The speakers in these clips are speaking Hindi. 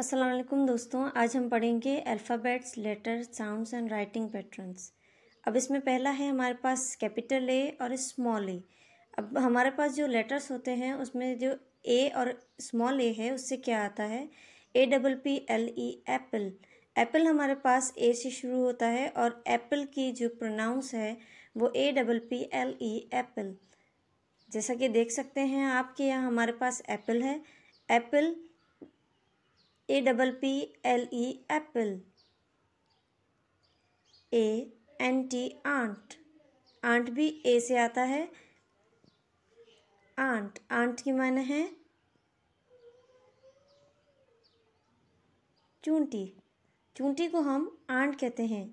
अस्सलाम दोस्तों आज हम पढ़ेंगे alphabets letter sounds and writing patterns अब इसमें पहला है हमारे पास कैपिटल ए और स्मॉल ए अब हमारे पास जो लेटर्स होते हैं उसमें जो ए और स्मॉल ए है उससे क्या आता है A double P L E apple apple हमारे पास ए से शुरू होता है और एप्पल की जो प्रोनाउंस है वो A double P L E apple जैसा कि देख सकते हैं आपके यहाँ हमारे पास एप्पल है apple A double P L E apple A N T ant ant भी ए से आता है आंट आंट की माने है चूंटी चूंटी को हम आंट कहते हैं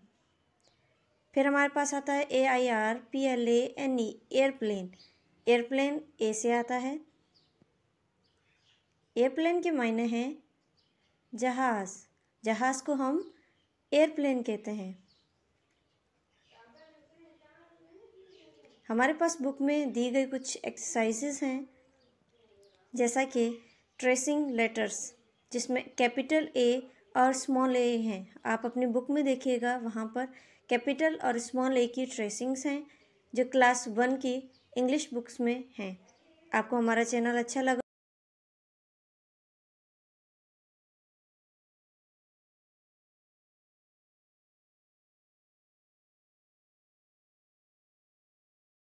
फिर हमारे पास आता है A I R P L A N E airplane airplane A से आता है एयरप्लेन के मायने हैं जहाज़ जहाज़ को हम एयरप्लेन कहते हैं हमारे पास बुक में दी गई कुछ एक्सरसाइजेज हैं जैसा कि ट्रेसिंग लेटर्स जिसमें कैपिटल ए और स्मॉल ए हैं आप अपनी बुक में देखिएगा वहाँ पर कैपिटल और स्मॉल ए की ट्रेसिंग्स हैं जो क्लास वन की इंग्लिश बुक्स में हैं आपको हमारा चैनल अच्छा लगा